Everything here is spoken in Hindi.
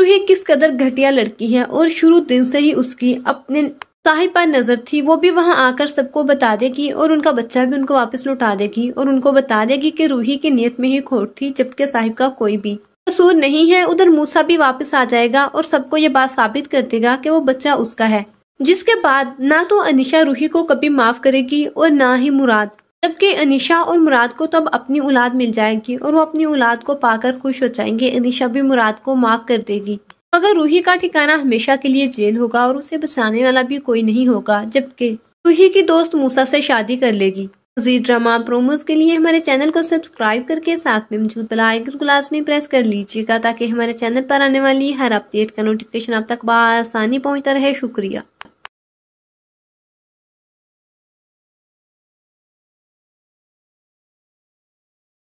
रूही किस कदर घटिया लड़की है और शुरू दिन से ही उसकी अपने साहिब पर नजर थी वो भी वहां आकर सबको बता देगी और उनका बच्चा भी उनको वापस लौटा देगी और उनको बता देगी कि रूही की नियत में ही खोट थी जबकि साहिब का कोई भी कसूर नहीं है उधर मूसा भी वापस आ जाएगा और सबको ये बात साबित कर देगा की वो बच्चा उसका है जिसके बाद ना तो अनिशा रूही को कभी माफ करेगी और ना ही मुराद जबकि अनिशा और मुराद को तब अपनी औलाद मिल जाएगी और वो अपनी औलाद को पाकर खुश हो जाएंगे अनिशा भी मुराद को माफ़ कर देगी मगर रूही का ठिकाना हमेशा के लिए जेल होगा और उसे बचाने वाला भी कोई नहीं होगा जबकि रूही की दोस्त मूसा से शादी कर लेगी मजीद ड्रामा प्रोमोज के लिए हमारे चैनल को सब्सक्राइब करके साथ में मौजूद बेलाइकन में प्रेस कर लीजिएगा ताकि हमारे चैनल पर आने वाली हर अपडेट का नोटिफिकेशन आप तक बसानी पहुँचता रहे शुक्रिया